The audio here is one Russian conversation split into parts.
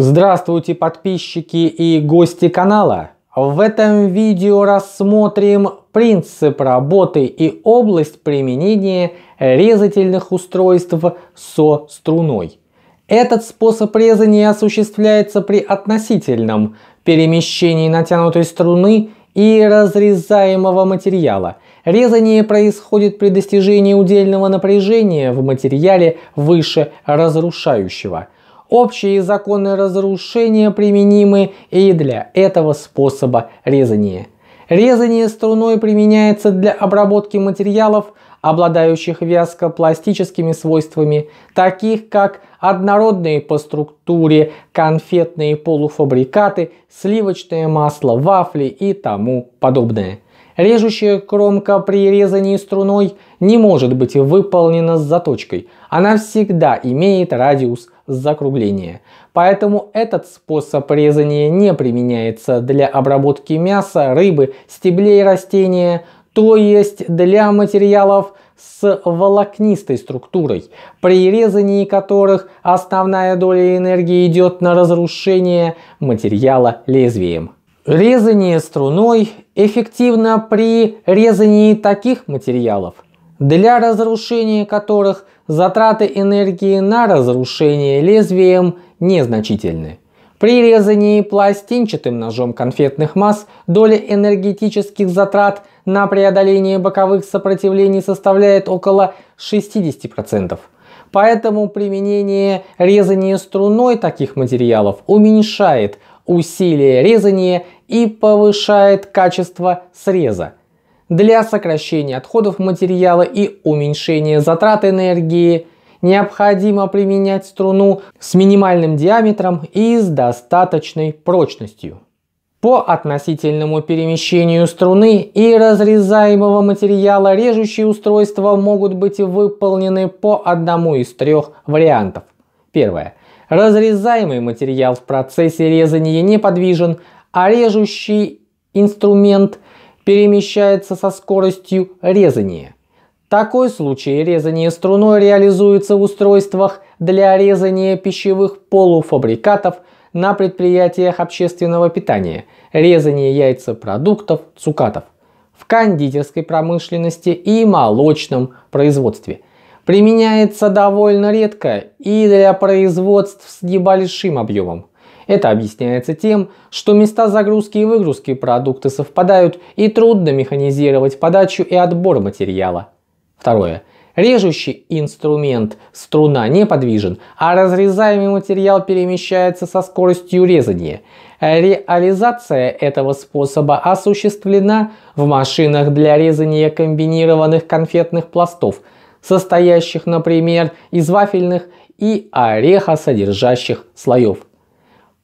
Здравствуйте подписчики и гости канала! В этом видео рассмотрим принцип работы и область применения резательных устройств со струной. Этот способ резания осуществляется при относительном перемещении натянутой струны и разрезаемого материала. Резание происходит при достижении удельного напряжения в материале выше разрушающего – Общие законы разрушения применимы и для этого способа резания. Резание струной применяется для обработки материалов, обладающих вязкопластическими свойствами, таких как однородные по структуре, конфетные полуфабрикаты, сливочное масло, вафли и тому подобное. Режущая кромка при резании струной не может быть выполнена с заточкой. Она всегда имеет радиус закругления. Поэтому этот способ резания не применяется для обработки мяса, рыбы, стеблей растения, то есть для материалов с волокнистой структурой, при резании которых основная доля энергии идет на разрушение материала лезвием. Резание струной эффективно при резании таких материалов – для разрушения которых затраты энергии на разрушение лезвием незначительны. При резании пластинчатым ножом конфетных масс доля энергетических затрат на преодоление боковых сопротивлений составляет около 60%. Поэтому применение резания струной таких материалов уменьшает усилие резания и повышает качество среза. Для сокращения отходов материала и уменьшения затрат энергии необходимо применять струну с минимальным диаметром и с достаточной прочностью. По относительному перемещению струны и разрезаемого материала режущие устройства могут быть выполнены по одному из трех вариантов. Первое. Разрезаемый материал в процессе резания неподвижен, а режущий инструмент – перемещается со скоростью резания. Такой случай резания струной реализуется в устройствах для резания пищевых полуфабрикатов на предприятиях общественного питания, резания яйцепродуктов, цукатов, в кондитерской промышленности и молочном производстве. Применяется довольно редко и для производств с небольшим объемом. Это объясняется тем, что места загрузки и выгрузки продукта совпадают и трудно механизировать подачу и отбор материала. Второе. Режущий инструмент струна неподвижен, а разрезаемый материал перемещается со скоростью резания. Реализация этого способа осуществлена в машинах для резания комбинированных конфетных пластов, состоящих, например, из вафельных и содержащих слоев.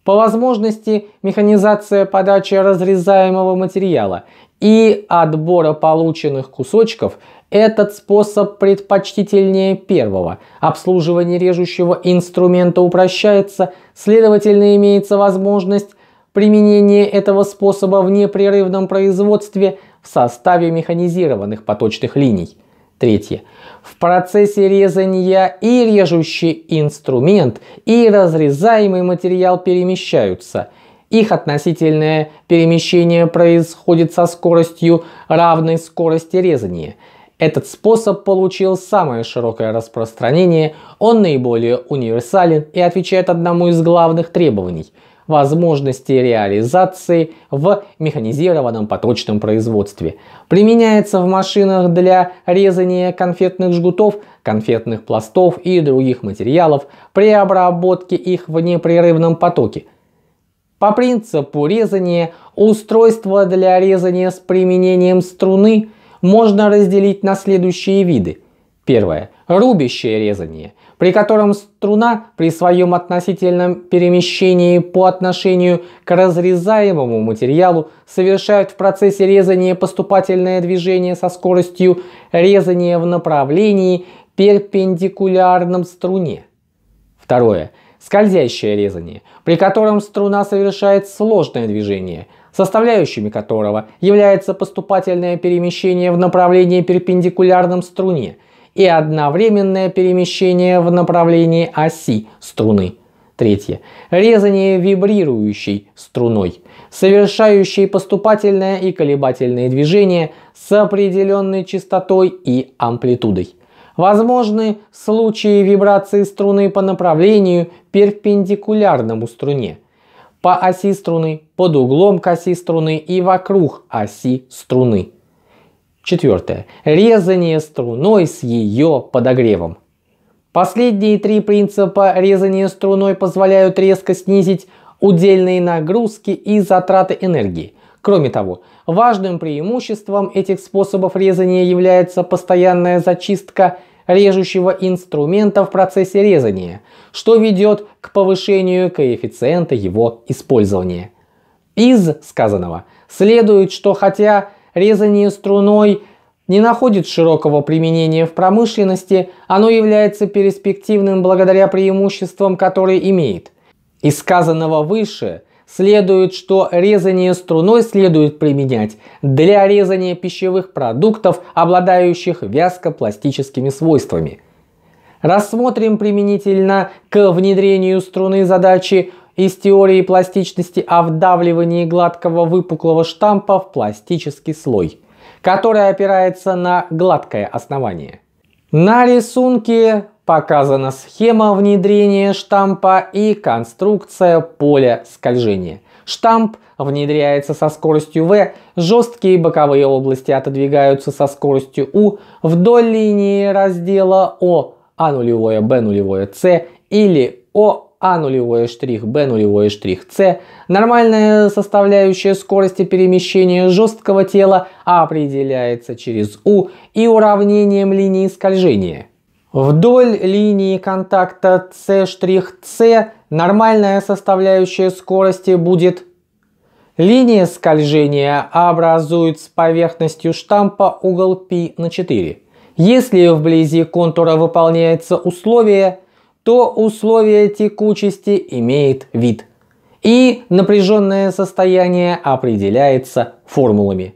По возможности механизация подачи разрезаемого материала и отбора полученных кусочков этот способ предпочтительнее первого. Обслуживание режущего инструмента упрощается, следовательно имеется возможность применения этого способа в непрерывном производстве в составе механизированных поточных линий. Третье. В процессе резания и режущий инструмент, и разрезаемый материал перемещаются. Их относительное перемещение происходит со скоростью, равной скорости резания. Этот способ получил самое широкое распространение, он наиболее универсален и отвечает одному из главных требований – возможности реализации в механизированном поточном производстве. Применяется в машинах для резания конфетных жгутов, конфетных пластов и других материалов при обработке их в непрерывном потоке. По принципу резания устройство для резания с применением струны можно разделить на следующие виды – Первое. Рубящее резание, при котором струна при своем относительном перемещении по отношению к разрезаемому материалу совершает в процессе резания поступательное движение со скоростью резания в направлении перпендикулярном струне. Второе. Скользящее резание, при котором струна совершает сложное движение, составляющими которого является поступательное перемещение в направлении перпендикулярном струне – и одновременное перемещение в направлении оси струны. Третье. Резание вибрирующей струной, совершающей поступательное и колебательное движение с определенной частотой и амплитудой. Возможны случаи вибрации струны по направлению перпендикулярному струне, по оси струны, под углом к оси струны и вокруг оси струны. Четвертое. Резание струной с ее подогревом. Последние три принципа резания струной позволяют резко снизить удельные нагрузки и затраты энергии. Кроме того, важным преимуществом этих способов резания является постоянная зачистка режущего инструмента в процессе резания, что ведет к повышению коэффициента его использования. Из сказанного следует, что хотя резание струной не находит широкого применения в промышленности, оно является перспективным благодаря преимуществам, которые имеет. Из сказанного выше следует, что резание струной следует применять для резания пищевых продуктов, обладающих вязкопластическими свойствами. Рассмотрим применительно к внедрению струны задачи – из теории пластичности о вдавливании гладкого выпуклого штампа в пластический слой, который опирается на гладкое основание. На рисунке показана схема внедрения штампа и конструкция поля скольжения. Штамп внедряется со скоростью V, жесткие боковые области отодвигаются со скоростью U вдоль линии раздела o, А нулевое, Б нулевое, С или o. А нулевой штрих, Б нулевой штрих, С. Нормальная составляющая скорости перемещения жесткого тела а определяется через У и уравнением линии скольжения. Вдоль линии контакта С штрих С нормальная составляющая скорости будет Линия скольжения образует с поверхностью штампа угол π на 4. Если вблизи контура выполняется условие то условие текучести имеет вид. И напряженное состояние определяется формулами.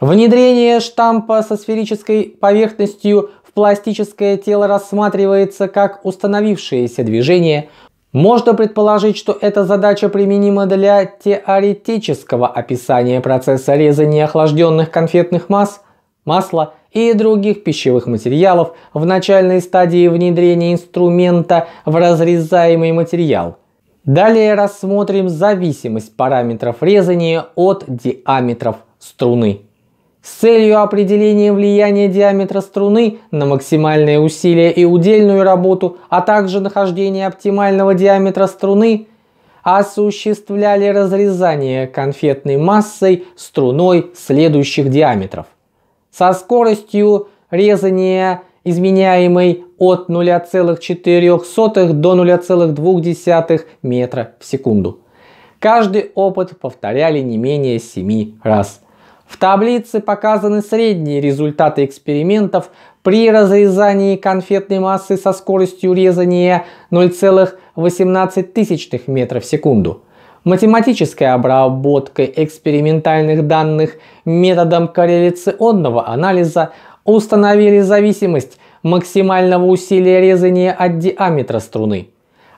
Внедрение штампа со сферической поверхностью в пластическое тело рассматривается как установившееся движение. Можно предположить, что эта задача применима для теоретического описания процесса резания охлажденных конфетных масс, масла – и других пищевых материалов в начальной стадии внедрения инструмента в разрезаемый материал. Далее рассмотрим зависимость параметров резания от диаметров струны. С целью определения влияния диаметра струны на максимальные усилия и удельную работу, а также нахождение оптимального диаметра струны, осуществляли разрезание конфетной массой струной следующих диаметров – со скоростью резания изменяемой от 0,4 до 0,2 метра в секунду. Каждый опыт повторяли не менее 7 раз. В таблице показаны средние результаты экспериментов при разрезании конфетной массы со скоростью резания 0,18 метра в секунду. Математическая обработка экспериментальных данных методом корреляционного анализа установили зависимость максимального усилия резания от диаметра струны.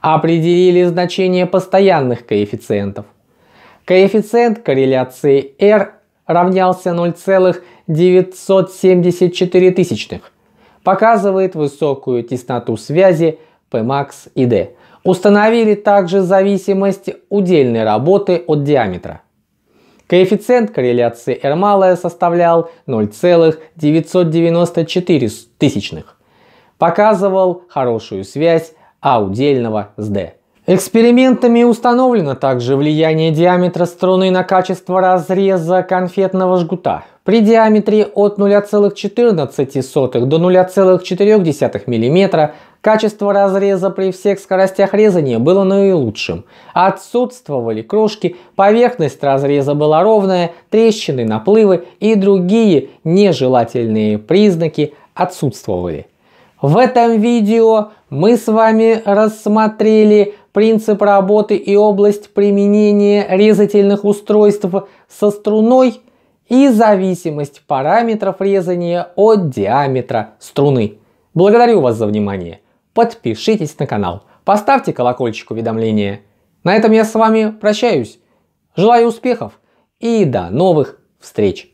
Определили значение постоянных коэффициентов. Коэффициент корреляции R равнялся 0,974, показывает высокую тесноту связи Pmax и D Установили также зависимость удельной работы от диаметра. Коэффициент корреляции Эрмалая составлял 0,994 тысячных. Показывал хорошую связь А удельного с D. Экспериментами установлено также влияние диаметра струны на качество разреза конфетного жгута. При диаметре от 0,14 до 0,4 мм Качество разреза при всех скоростях резания было наилучшим. Отсутствовали крошки, поверхность разреза была ровная, трещины, наплывы и другие нежелательные признаки отсутствовали. В этом видео мы с вами рассмотрели принцип работы и область применения резательных устройств со струной и зависимость параметров резания от диаметра струны. Благодарю вас за внимание подпишитесь на канал, поставьте колокольчик уведомления. На этом я с вами прощаюсь. Желаю успехов и до новых встреч!